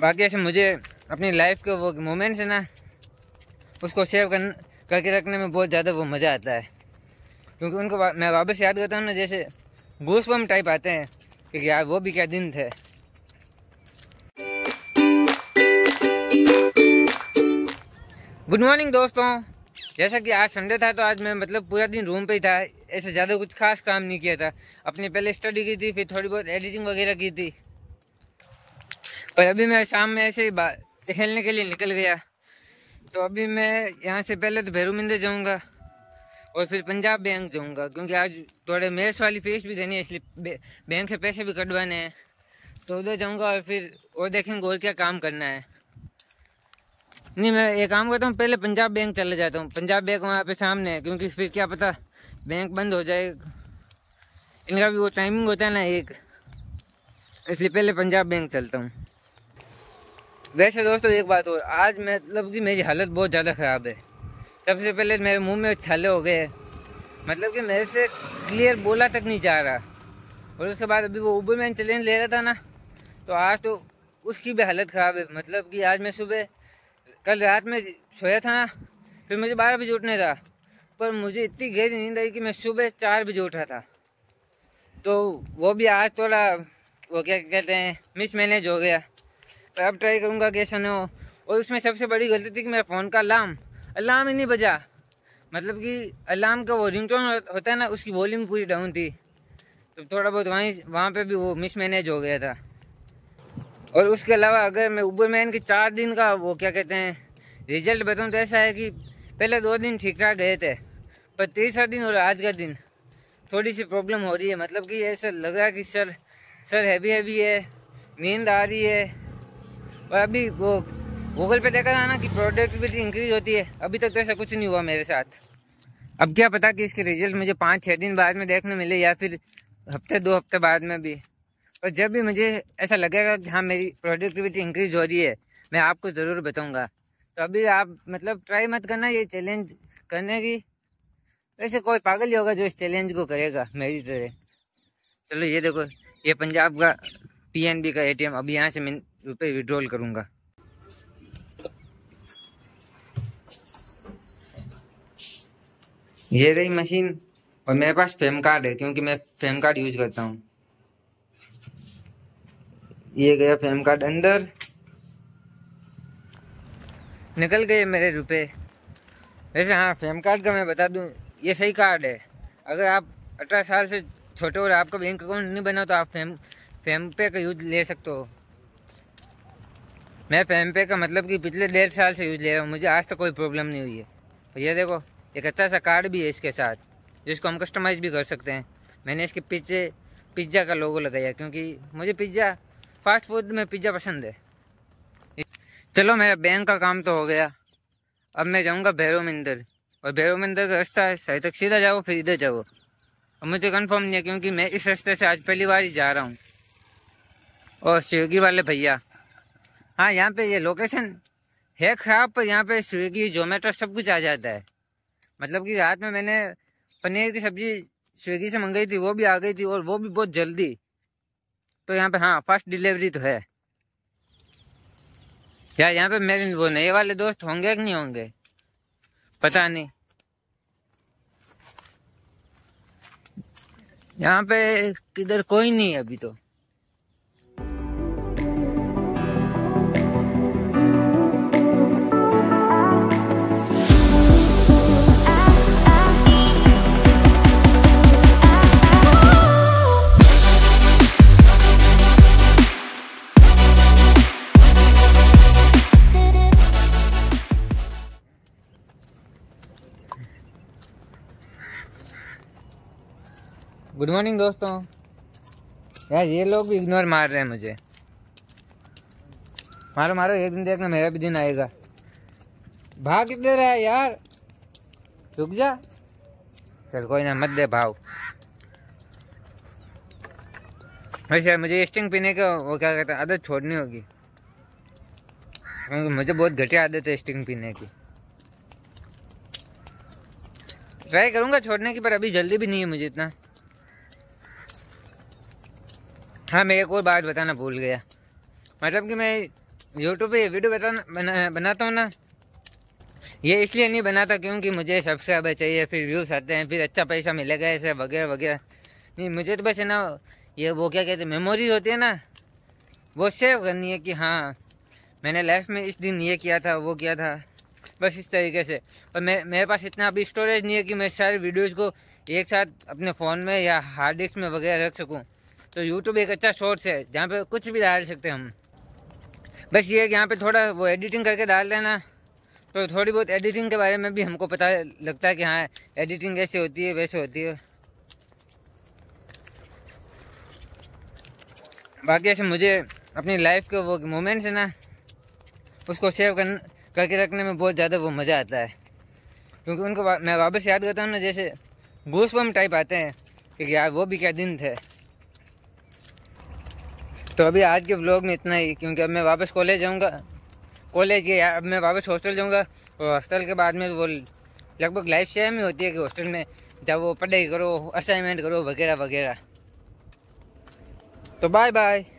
बाकी ऐसे मुझे अपनी लाइफ के वो मोमेंट्स है ना उसको सेव कर करके रखने में बहुत ज़्यादा वो मज़ा आता है क्योंकि उनको वा, मैं वापस याद करता हूँ ना जैसे घूस टाइप आते हैं कि यार वो भी क्या दिन थे गुड मॉर्निंग दोस्तों जैसा कि आज संडे था तो आज मैं मतलब पूरा दिन रूम पे ही था ऐसे ज़्यादा कुछ खास काम नहीं किया था अपने पहले स्टडी की थी फिर थोड़ी बहुत एडिटिंग वगैरह की थी पर अभी मैं शाम में ऐसे ही खेलने के लिए निकल गया तो अभी मैं यहाँ से पहले तो भैरू मंदिर जाऊँगा और फिर पंजाब बैंक जाऊँगा क्योंकि आज थोड़े मेस वाली फीस भी देनी है इसलिए बैंक से पैसे भी कटवाने हैं तो उधर जाऊँगा और फिर और देखेंगे और क्या काम करना है नहीं मैं ये काम करता हूँ पहले पंजाब बैंक चले जाता हूँ पंजाब बैंक वहाँ पे सामने है क्योंकि फिर क्या पता बैंक बंद हो जाए इनका भी वो टाइमिंग होता है ना एक इसलिए पहले पंजाब बैंक चलता हूँ वैसे दोस्तों एक बात और आज मतलब कि मेरी हालत बहुत ज़्यादा ख़राब है सबसे पहले मेरे मुंह में छाले हो गए मतलब कि मेरे से क्लियर बोला तक नहीं जा रहा और उसके बाद अभी वो उबर मैन चले ले रहा था ना तो आज तो उसकी भी हालत ख़राब है मतलब कि आज मैं सुबह कल रात में सोया था ना फिर मुझे बारह बजे उठने था पर मुझे इतनी गहरी नींद आई कि मैं सुबह चार बजे उठा था तो वो भी आज थोड़ा वो क्या कहते हैं मिसमैनेज हो गया तो अब ट्राई करूँगा कैसा ना हो और उसमें सबसे बड़ी गलती थी कि मेरा फ़ोन का अलार्म अलार्म ही नहीं बजा मतलब कि अलार्म का वो रिंग होता है ना उसकी वॉल्यूम पूरी डाउन थी तो थोड़ा बहुत वहीं वहाँ पे भी वो मिसमैनेज हो गया था और उसके अलावा अगर मैं ऊबर मैन के चार दिन का वो क्या कहते हैं रिजल्ट बताऊँ तो ऐसा है कि पहले दो दिन ठीक ठाक गए थे पर तीसरा दिन और आज का दिन थोड़ी सी प्रॉब्लम हो रही है मतलब कि ऐसा लग रहा है कि सर सर हैवी हैवी है नींद आ रही है और अभी वो गूगल पे देखा था ना कि प्रोडक्टिविटी इंक्रीज होती है अभी तक तो ऐसा कुछ नहीं हुआ मेरे साथ अब क्या पता कि इसके रिजल्ट मुझे पाँच छः दिन बाद में देखने मिले या फिर हफ्ते दो हफ्ते बाद में भी और जब भी मुझे ऐसा लगेगा कि हाँ मेरी प्रोडक्टिविटी इंक्रीज हो रही है मैं आपको ज़रूर बताऊँगा तो अभी आप मतलब ट्राई मत करना ये चैलेंज करने की वैसे कोई पागल ही होगा जो इस चैलेंज को करेगा मेरी तरह चलो ये देखो ये पंजाब का पीएनबी का एटीएम अभी यहाँ से रुपये विड्रॉल करूँगा ये रही मशीन और मेरे पास फेम कार्ड है क्योंकि मैं फेम कार्ड यूज करता हूँ ये गया फेम कार्ड अंदर निकल गए मेरे रुपए वैसे हाँ फेम कार्ड का मैं बता दूँ ये सही कार्ड है अगर आप अठारह साल से छोटे और आपका बैंक अकाउंट नहीं बना तो आप फेम फेम पे का यूज ले सकते हो मैं पेम पे का मतलब कि पिछले डेढ़ साल से यूज़ ले रहा हूँ मुझे आज तक कोई प्रॉब्लम नहीं हुई है और ये देखो एक अच्छा सा कार्ड भी है इसके साथ जिसको हम कस्टमाइज़ भी कर सकते हैं मैंने इसके पीछे पिज्ज़ा का लोगो लगाया क्योंकि मुझे पिज्ज़ा फास्ट फूड में पिज्ज़ा पसंद है चलो मेरा बैंक का काम तो हो गया अब मैं जाऊँगा भैरव मंदिर और भैरव मंदिर का रास्ता है सही तक सीधा जाओ फिर इधर जाओ अब मुझे कन्फर्म नहीं है क्योंकि मैं इस रास्ते से आज पहली बार ही जा रहा हूँ और स्विगी वाले भैया हाँ यहाँ पे ये लोकेशन है खराब पर यहाँ पे स्विगी जोमेटो सब कुछ आ जाता है मतलब कि रात में मैंने पनीर की सब्जी स्विगी से मंगाई थी वो भी आ गई थी और वो भी बहुत जल्दी तो यहाँ पे हाँ फास्ट डिलीवरी तो है यार यहाँ पे मेरे वो नए वाले दोस्त होंगे कि नहीं होंगे पता नहीं यहाँ पे किधर कोई नहीं है अभी तो गुड मॉर्निंग दोस्तों यार ये लोग भी इग्नोर मार रहे हैं मुझे मारो मारो एक दिन देखना मेरा भी दिन आएगा भाग कितने रहा है यार रुक जा चल कोई ना मत दे भाव वैसे यार मुझे स्टिंग पीने का वो क्या कहते हैं आदत छोड़नी होगी मुझे बहुत घटिया आदत है स्टिंग पीने की ट्राई करूँगा छोड़ने की पर अभी जल्दी भी नहीं है मुझे इतना हाँ मैं एक और बात बताना भूल गया मतलब कि मैं यूट्यूब पे वीडियो बताना बना, बनाता हूँ ना ये इसलिए नहीं बनाता क्योंकि मुझे सब्सक्राइबर चाहिए फिर व्यूज़ आते हैं फिर अच्छा पैसा मिलेगा ऐसे वगैरह वगैरह नहीं मुझे तो बस है ना ये वो क्या कहते हैं मेमोरी होती है ना वो सेव करनी है कि हाँ मैंने लाइफ में इस दिन ये किया था वो किया था बस इस तरीके से और मैं मेरे पास इतना अभी स्टोरेज नहीं है कि मैं सारे वीडियोज़ को एक साथ अपने फ़ोन में या हार्ड डिस्क में वगैरह रख सकूँ तो यूट्यूब एक अच्छा शॉर्ट्स है जहाँ पे कुछ भी डाल सकते हैं हम बस ये यहाँ पे थोड़ा वो एडिटिंग करके डाल देना तो थोड़ी बहुत एडिटिंग के बारे में भी हमको पता लगता है कि हाँ एडिटिंग ऐसे होती है वैसे होती है बाकी ऐसे मुझे अपनी लाइफ के वो मोमेंट्स है ना उसको सेव कर करके रखने में बहुत ज़्यादा वो मज़ा आता है क्योंकि उनको मैं वापस याद करता हूँ ना जैसे घूस टाइप आते हैं कि यार वो भी क्या दिन थे तो अभी आज के ब्लॉग में इतना ही क्योंकि अब मैं वापस कॉलेज जाऊँगा कॉलेज के अब मैं वापस हॉस्टल जाऊँगा और हॉस्टल के बाद में वो लगभग लाइफ सेम ही होती है कि हॉस्टल में जब वो पढ़ाई करो असाइनमेंट करो वगैरह वगैरह तो बाय बाय